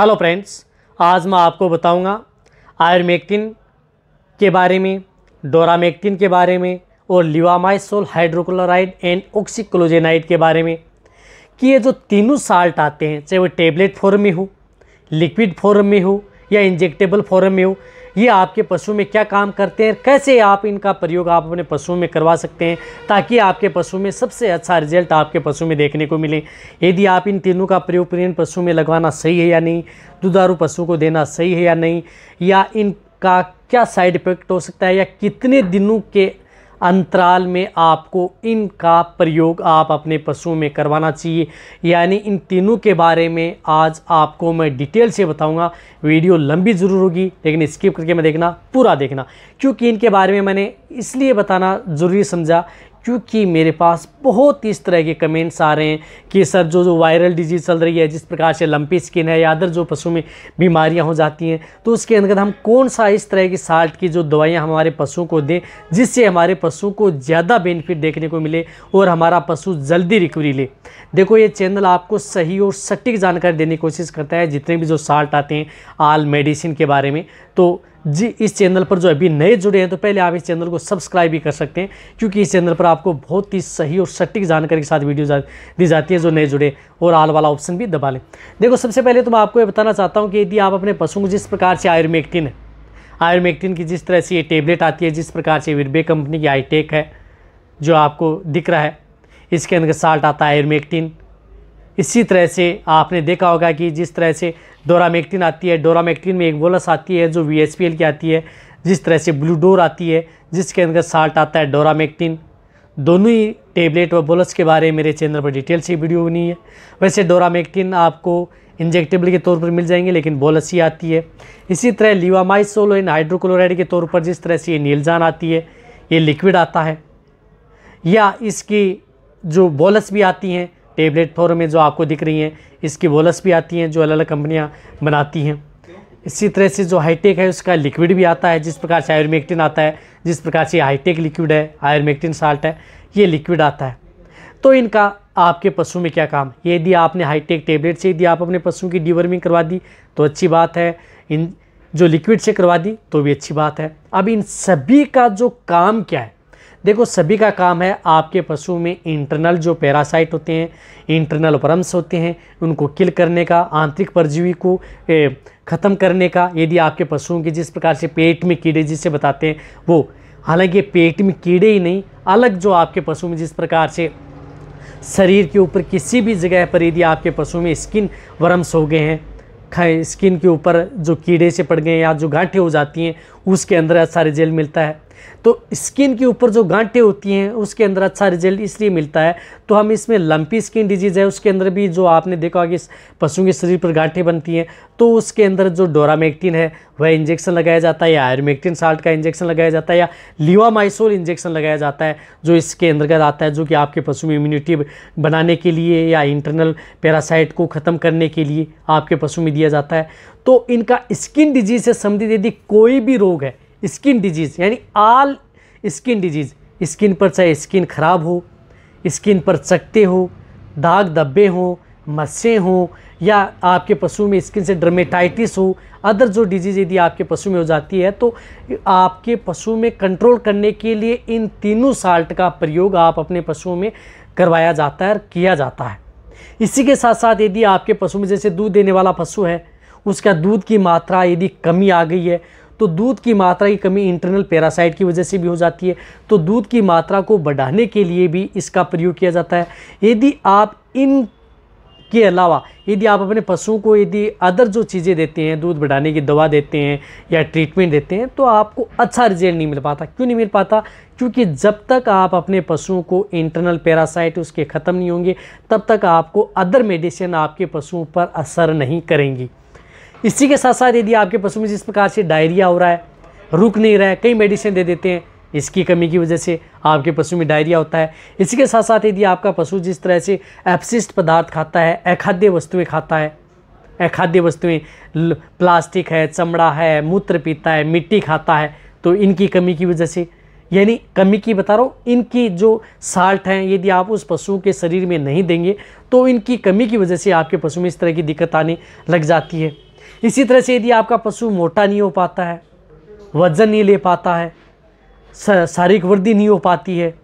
hello friends आज मैं आपको बताऊंगा आयरमेक्टिन के बारे में डोरामेक्टिन के बारे में और लिवामाइसोल हाइड्रोक्लोराइड एंड ऑक्सीक्लोजेनाइड के बारे में कि ये जो तीनों साल्ट आते हैं चाहे वो टेबलेट फॉर्म में हो लिक्विड फॉर्म में हो या इंजेक्टेबल फॉर्म में हो ये आपके पशु में क्या काम करते हैं कैसे आप इनका प्रयोग आप अपने पशुओं में करवा सकते हैं ताकि आपके पशु में सबसे अच्छा रिजल्ट आपके पशु में देखने को मिले यदि आप इन तीनों का प्रयोग प्रियन पशु में लगवाना सही है या नहीं दुधारू पशु को देना सही है या नहीं या इनका क्या साइड इफेक्ट हो सकता है या कितने दिनों के अंतराल में आपको इनका प्रयोग आप अपने पशुओं में करवाना चाहिए यानी इन तीनों के बारे में आज आपको मैं डिटेल से बताऊंगा वीडियो लंबी ज़रूर होगी लेकिन स्किप करके मैं देखना पूरा देखना क्योंकि इनके बारे में मैंने इसलिए बताना ज़रूरी समझा क्योंकि मेरे पास बहुत इस तरह के कमेंट्स आ रहे हैं कि सर जो जो वायरल डिजीज़ चल रही है जिस प्रकार से लंपी स्किन है या अदर जो पशु में बीमारियां हो जाती हैं तो उसके अंतर्गत हम कौन सा इस तरह की साल्ट की जो दवाइयां हमारे पशुओं को दें जिससे हमारे पशु को ज़्यादा बेनिफिट देखने को मिले और हमारा पशु जल्दी रिकवरी ले देखो ये चैनल आपको सही और सटीक जानकारी देने की कोशिश करता है जितने भी जो साल्ट आते हैं आल मेडिसिन के बारे में तो जी इस चैनल पर जो अभी नए जुड़े हैं तो पहले आप इस चैनल को सब्सक्राइब भी कर सकते हैं क्योंकि इस चैनल पर आपको बहुत ही सही और सटीक जानकारी के साथ वीडियो जा, दी जाती है जो नए जुड़े और आल वाला ऑप्शन भी दबा लें देखो सबसे पहले तो मैं आपको ये बताना चाहता हूँ कि यदि आप अपने पशुओं को जिस प्रकार से आयुर्मेक्टिन है आयुर्मेक्टिन की जिस तरह से ये टेबलेट आती है जिस प्रकार से विरबे कंपनी की हाईटेक है जो आपको दिख रहा है इसके अंदर साल्ट आता है आयुर्मेक्टिन इसी तरह से आपने देखा होगा कि जिस तरह से डोरामेक्टिन आती है डोरामेक्टिन में एक बोलस आती है जो वी की आती है जिस तरह से ब्लू डोर आती है जिसके अंदर साल्ट आता है डोरामेक्टिन दोनों ही टेबलेट व बोलस के बारे में मेरे चैनल पर डिटेल से वीडियो बनी है वैसे डोरामेक्टिन आपको इंजेक्टेबल के तौर पर मिल जाएंगे लेकिन बोलस ही आती है इसी तरह इन हाइड्रोक्लोराइड के तौर पर जिस तरह से ये नीलजान आती है ये लिक्विड आता है या इसकी जो बोलस भी आती हैं टेबलेट फॉर्म में जो आपको दिख रही हैं इसकी बोलस भी आती हैं जो अलग अलग कंपनियाँ बनाती हैं इसी तरह से जो हाईटेक है उसका लिक्विड भी आता है जिस प्रकार से आयुर्मेक्टिन आता है जिस प्रकार से हाईटेक लिक्विड है आयुर्मेक्टिन साल्ट है ये लिक्विड आता है तो इनका आपके पशु में क्या काम यदि आपने हाईटेक टेबलेट से यदि आप अपने पशु की डीवर्मिंग करवा दी तो अच्छी बात है इन जो लिक्विड से करवा दी तो भी अच्छी बात है अब इन सभी का जो काम क्या है देखो सभी का काम है आपके पशु में इंटरनल जो पैरासाइट होते हैं इंटरनल वर्म्स होते हैं उनको किल करने का आंतरिक परजीवी को ख़त्म करने का यदि आपके पशुओं के जिस प्रकार से पेट में कीड़े जिसे बताते हैं वो हालांकि पेट में कीड़े ही नहीं अलग जो आपके पशु में जिस प्रकार से शरीर के ऊपर किसी भी जगह पर यदि आपके पशु में स्किन वर्म्स हो गए हैं स्किन के ऊपर जो कीड़े से पड़ गए या जो गांठें हो जाती हैं उसके अंदर सारे जेल मिलता है तो स्किन के ऊपर जो गांठें होती हैं उसके अंदर अच्छा रिजल्ट इसलिए मिलता है तो हम इसमें लंपी स्किन डिजीज़ है उसके अंदर भी जो आपने देखा कि पशु के शरीर पर गांठें बनती हैं तो उसके अंदर जो डोरामेक्टिन है वह इंजेक्शन लगाया जाता है या आयरमेक्टिन साल्ट का इंजेक्शन लगाया जाता है या लीवामाइसोल इंजेक्शन लगाया जाता है जो इसके अंतर्गत आता है जो कि आपके पशु में इम्यूनिटी बनाने के लिए या इंटरनल पैरासाइट को ख़त्म करने के लिए आपके पशु में दिया जाता है तो इनका स्किन डिजीज से संबंधित यदि कोई भी रोग है स्किन डिजीज़ यानी आल स्किन डिजीज़ स्किन पर चाहे स्किन खराब हो स्किन पर चकते हो दाग धब्बे हों मस्से हों या आपके पशु में स्किन से ड्रमेटाइटिस हो अदर जो डिजीज़ यदि आपके पशु में हो जाती है तो आपके पशु में कंट्रोल करने के लिए इन तीनों साल्ट का प्रयोग आप अपने पशुओं में करवाया जाता है और किया जाता है इसी के साथ साथ यदि आपके पशु में जैसे दूध देने वाला पशु है उसका दूध की मात्रा यदि कमी आ गई है तो दूध की मात्रा की कमी इंटरनल पैरासाइट की वजह से भी हो जाती है तो दूध की मात्रा को बढ़ाने के लिए भी इसका प्रयोग किया जाता है यदि आप इन के अलावा यदि आप अपने पशुओं को यदि अदर जो चीज़ें देते हैं दूध बढ़ाने की दवा देते हैं या ट्रीटमेंट देते हैं तो आपको अच्छा रिजल्ट नहीं मिल पाता क्यों नहीं मिल पाता क्योंकि जब तक आप अपने पशुओं को इंटरनल पैरासाइट उसके ख़त्म नहीं होंगे तब तक आपको अदर मेडिसिन आपके पशुओं पर असर नहीं करेंगी इसी के साथ साथ यदि आपके पशु में जिस प्रकार से डायरिया हो रहा है रुक नहीं रहा है कई मेडिसिन दे देते हैं इसकी कमी की वजह से आपके पशु में डायरिया होता है इसी के साथ साथ यदि आपका पशु जिस तरह से एपसिस्ट पदार्थ खाता है अखाद्य वस्तुएं खाता है अखाद्य वस्तुएं प्लास्टिक है चमड़ा है मूत्र पीता है मिट्टी खाता है तो इनकी कमी की वजह से यानी कमी की बता रहा हूँ इनकी जो साल्ट हैं यदि आप उस पशु के शरीर में नहीं देंगे तो इनकी कमी की वजह से आपके पशु में इस तरह की दिक्कत आने लग जाती है इसी तरह से यदि आपका पशु मोटा नहीं हो पाता है वजन नहीं ले पाता है शारीरिक वृद्धि नहीं हो पाती है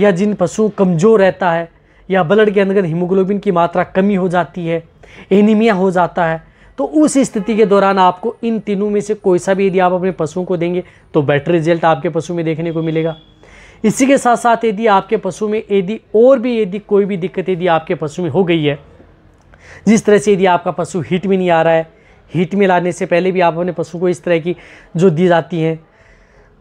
या जिन पशु कमज़ोर रहता है या ब्लड के अंदर हीमोग्लोबिन की मात्रा कमी हो जाती है एनीमिया हो जाता है तो उस स्थिति के दौरान आपको इन तीनों में से कोई सा भी यदि आप अपने पशुओं को देंगे तो बेटर रिजल्ट आपके पशु में देखने को मिलेगा इसी के साथ साथ यदि आपके पशु में यदि और भी यदि कोई भी दिक्कत यदि आपके पशु में हो गई है जिस तरह से यदि आपका पशु हीट में नहीं आ रहा है हीट में लाने से पहले भी आप अपने पशु को इस तरह की जो दी जाती हैं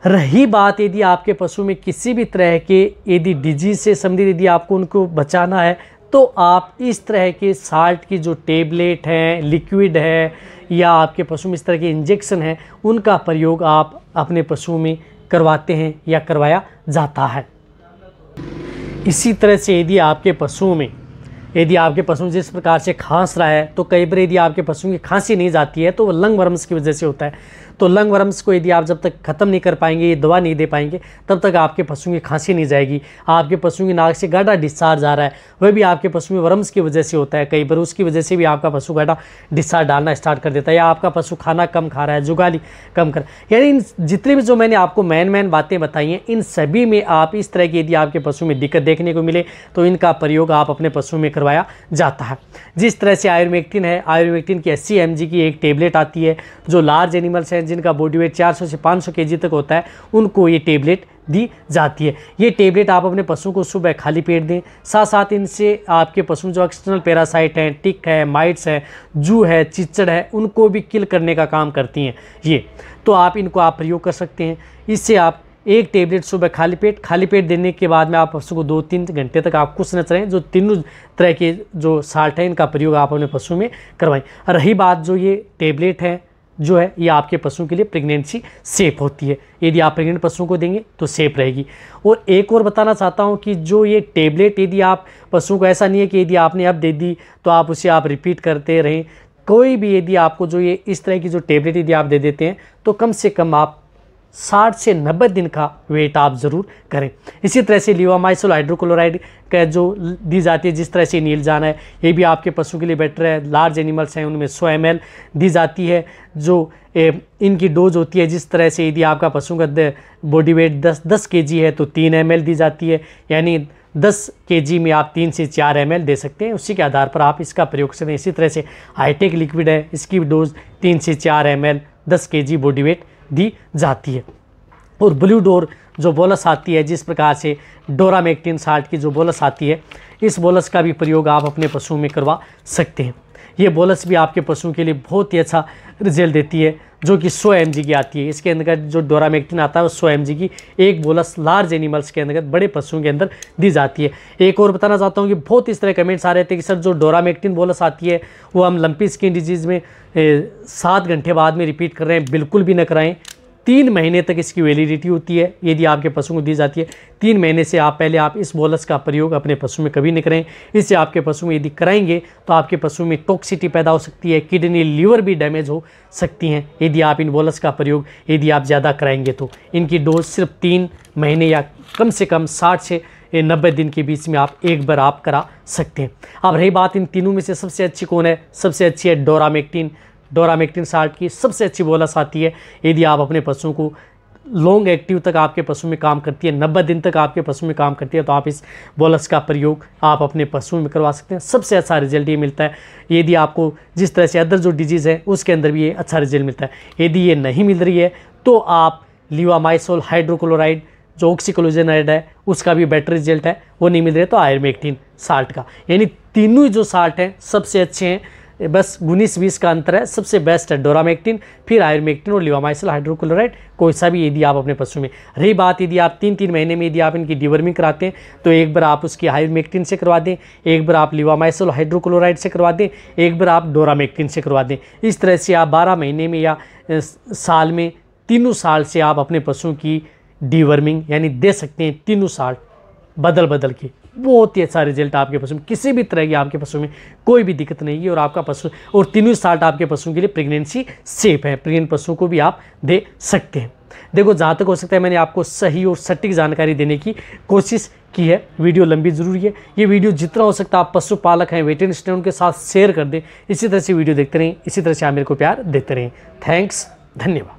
रही बात यदि आपके पशु में किसी भी तरह के यदि डिजीज से संबंधित यदि आपको उनको बचाना है तो आप इस तरह के साल्ट की जो टेबलेट हैं लिक्विड है या आपके पशु में इस तरह के इंजेक्शन हैं उनका प्रयोग आप अपने पशु में करवाते हैं या करवाया जाता है इसी तरह से यदि आपके पशुओं में यदि आपके पशु जिस प्रकार से खांस रहा है तो कई बार यदि आपके पशु की खांसी नहीं जाती है तो वो लंग वर्म्स की वजह से होता है तो लंग वर्म्स को यदि आप जब तक ख़त्म नहीं कर पाएंगे ये दवा नहीं दे पाएंगे तब तक आपके पशु की खांसी नहीं जाएगी आपके पशु की नाक से गाढ़ा डिस्चार्ज आ रहा है वह भी आपके पशु में वर्म्स की वजह से होता है कई बार उसकी वजह से भी आपका पशु गाढ़ा डिस्चार्ज डालना स्टार्ट कर देता है या आपका पशु खाना कम खा रहा है जुगाली कम कर यानी इन जितने भी जो मैंने आपको मैन मैन बातें बताई हैं इन सभी में आप इस तरह की यदि आपके पशु में दिक्कत देखने को मिले तो इनका प्रयोग आप अपने पशु में करवाया जाता है जिस तरह से आयुर्मेक्टिन है आयुर्मेक्टिन की अस्सी एम की एक टेबलेट आती है जो लार्ज एनिमल्स हैं जिनका बॉडी वेट 400 से 500 केजी तक होता है उनको ये टेबलेट दी जाती है ये टेबलेट आप अपने पशु को सुबह खाली पेट दें साथ साथ इनसे आपके पशु जो एक्सटर्नल पैरासाइट हैं टिक है माइट्स हैं जू है चिचड़ है उनको भी किल करने का काम करती हैं ये तो आप इनको आप प्रयोग कर सकते हैं इससे आप एक टेबलेट सुबह खाली पेट खाली पेट देने के बाद में आप पशु को दो तीन घंटे तक आप कुछ न चलें जो तीनों तरह के जो साल्ट हैं इनका प्रयोग आप अपने पशु में करवाएं रही बात जो ये टेबलेट है जो है ये आपके पशुओं के लिए प्रेगनेंसी सेफ होती है यदि आप प्रेग्नेंट पशुओं को देंगे तो सेफ रहेगी और एक और बताना चाहता हूँ कि जो ये टेबलेट यदि आप पशुओं को ऐसा नहीं है कि यदि आपने अब दे दी तो आप उसे आप रिपीट करते रहें कोई भी यदि आपको जो ये इस तरह की जो टेबलेट यदि आप दे देते हैं तो कम से कम आप साठ से नब्बे दिन का वेट आप ज़रूर करें इसी तरह से लिवामाइसोल हाइड्रोक्लोराइड का जो दी जाती है जिस तरह से नील जाना है ये भी आपके पशु के लिए बेटर है लार्ज एनिमल्स हैं उनमें सौ एम दी जाती है जो ए, इनकी डोज होती है जिस तरह से यदि आपका पशु का बॉडी वेट दस दस के है तो तीन एम दी जाती है यानी दस के जी में आप तीन से चार एम दे सकते हैं उसी के आधार पर आप इसका प्रयोग करें इसी तरह से हाईटेक लिक्विड है इसकी डोज तीन से चार एम एल दस के जी बॉडी वेट दी जाती है और ब्लू डोर जो बोलस आती है जिस प्रकार से डोरा मेक्टिन साल्ट की जो बोलस आती है इस बोलस का भी प्रयोग आप अपने पशुओं में करवा सकते हैं ये बोलस भी आपके पशुओं के लिए बहुत ही अच्छा रिजल्ट देती है जो कि 100 एम की आती है इसके अंदर जो डोरा मेक्टिन आता है वो 100 एम की एक बोलस लार्ज एनिमल्स के अंदर बड़े पशुओं के अंदर दी जाती है एक और बताना चाहता हूँ कि बहुत इस तरह कमेंट्स आ रहे थे कि सर जो डोरा मेक्टिन बोलस आती है वो हम लंपी स्किन डिजीज़ में सात घंटे बाद में रिपीट कर रहे हैं बिल्कुल भी न कराएँ तीन महीने तक इसकी वैलिडिटी होती है यदि आपके पशु को दी जाती है तीन महीने से आप पहले आप इस बोलस का प्रयोग अपने पशु में कभी नहीं करें इससे आपके पशु में यदि कराएंगे तो आपके पशु में टॉक्सिटी पैदा हो सकती है किडनी लीवर भी डैमेज हो सकती हैं यदि आप इन बोलस का प्रयोग यदि आप ज़्यादा कराएंगे तो इनकी डोज सिर्फ तीन महीने या कम से कम साठ से ये नब्बे दिन के बीच में आप एक बार आप करा सकते हैं अब रही बात इन तीनों में से सबसे अच्छी कौन है सबसे अच्छी है डोरामेक्टिन डोरामेक्टिन साल्ट की सबसे अच्छी बोलस आती है यदि आप अपने पशुओं को लॉन्ग एक्टिव तक आपके पशु में काम करती है नब्बे दिन तक आपके पशु में काम करती है तो आप इस बोलस का प्रयोग आप अपने पशु में करवा सकते हैं सबसे अच्छा रिजल्ट ये मिलता है यदि आपको जिस तरह से अदर जो डिजीज़ है उसके अंदर भी ये अच्छा रिजल्ट मिलता है यदि ये नहीं मिल रही है तो आप लिवामाइसोल हाइड्रोक्लोराइड जो ऑक्सीक्लोजेनाइड है उसका भी बेटर रिजल्ट है वो नहीं मिल रहा है तो आयरमेक्टिन साल्ट का यानी तीनों जो साल्ट हैं सबसे अच्छे हैं बस उन्नीस बीस का अंतर है सबसे बेस्ट है डोरामेक्टिन फिर आयरमेक्टिन और लिवामाइसल हाइड्रोक्लोराइड कोई सा भी यदि आप अपने पशु में रही बात यदि आप तीन तीन महीने में यदि आप इनकी डिवर्मिंग कराते हैं तो एक बार आप उसकी आयरमेक्टिन से करवा दें एक बार आप लिवामाइसल हाइड्रोक्लोराइड से करवा दें एक बार आप डोरामेक्टिन से करवा दें इस तरह से आप बारह महीने में या साल में तीनों साल से आप अपने पशुओं की डिवर्मिंग यानी दे सकते हैं तीनों साल बदल बदल के बहुत ही अच्छा रिजल्ट आपके पशु में किसी भी तरह की आपके पशु में कोई भी दिक्कत नहीं है और आपका पशु और तीनों स्टार्ट आपके पशुओं के लिए प्रेगनेंसी सेफ है प्रेगनेंट पशुओं को भी आप दे सकते हैं देखो जहाँ तक हो सकता है मैंने आपको सही और सटीक जानकारी देने की कोशिश की है वीडियो लंबी जरूरी है ये वीडियो जितना हो सकता है आप पशुपालक हैं स्टैंड उनके साथ शेयर कर दें इसी तरह से वीडियो देखते रहें इसी तरह से आप मेरे को प्यार देते रहें थैंक्स धन्यवाद